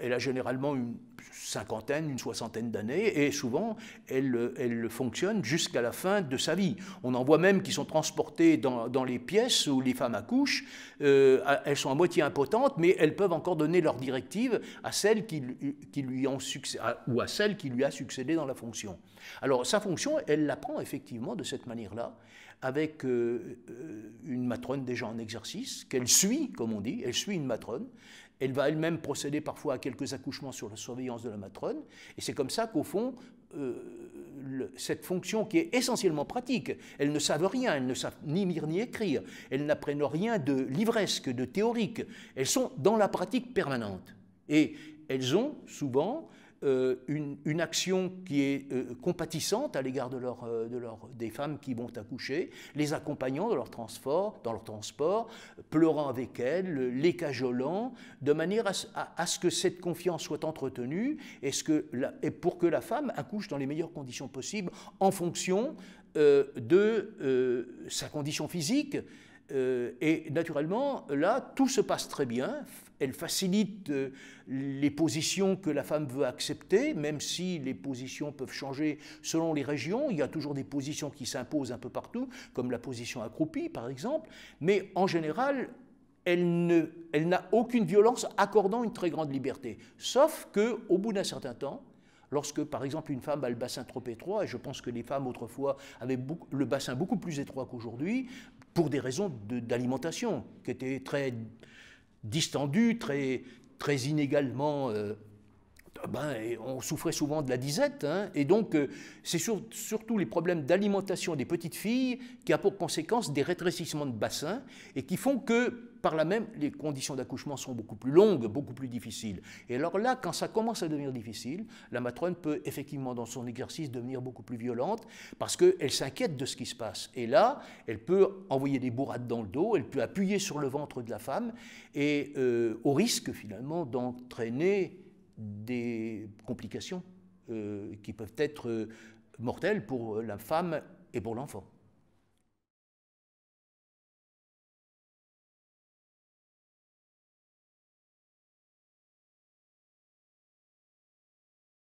elle a généralement une cinquantaine, une soixantaine d'années, et souvent elle, fonctionne jusqu'à la fin de sa vie. On en voit même qui sont transportés dans, les pièces où les femmes accouchent. Euh, elles sont à moitié impotentes, mais elles peuvent encore donner leurs directives à celles qui, qui lui ont succédé, ou à celle qui lui a succédé dans la fonction. Alors sa fonction, elle la prend effectivement de cette manière-là, avec euh, euh, une matrone déjà en exercice, qu'elle suit, comme on dit, elle suit une matrone. Elle va elle-même procéder parfois à quelques accouchements sur le surveillant de la matrone. Et c'est comme ça qu'au fond, euh, cette fonction qui est essentiellement pratique, elles ne savent rien, elles ne savent ni lire ni écrire, elles n'apprennent rien de livresque, de théorique, elles sont dans la pratique permanente. Et elles ont souvent euh, une, action qui est euh, compatissante à l'égard de, euh, des femmes qui vont accoucher, les accompagnant dans leur transport, dans leur transport pleurant avec elles, les cajolant, de manière à, ce que cette confiance soit entretenue ce que et pour que la femme accouche dans les meilleures conditions possibles en fonction de sa condition physique, euh, et naturellement, là, tout se passe très bien. Elle facilite euh, les positions que la femme veut accepter, même si les positions peuvent changer selon les régions. Il y a toujours des positions qui s'imposent un peu partout, comme la position accroupie, par exemple. Mais en général, elle, n'a aucune violence accordant une très grande liberté. Sauf qu'au bout d'un certain temps, lorsque par exemple une femme a le bassin trop étroit, et je pense que les femmes autrefois avaient le bassin beaucoup plus étroit qu'aujourd'hui, pour des raisons d'alimentation, qui étaient très distendues, très, très inégalement euh, ah ben, on souffrait souvent de la disette. Hein. et donc, euh, c'est surtout les problèmes d'alimentation des petites filles qui a pour conséquence des rétrécissements de bassin et qui font que, par là même, les conditions d'accouchement sont beaucoup plus longues, beaucoup plus difficiles. Et alors là, quand ça commence à devenir difficile, la matrone peut effectivement, dans son exercice, devenir beaucoup plus violente parce qu'elle s'inquiète de ce qui se passe. Et là, elle peut envoyer des bourrades dans le dos, elle peut appuyer sur le ventre de la femme et euh, au risque, finalement, d'entraîner des complications euh, qui peuvent être euh, mortelles pour la femme et pour l'enfant.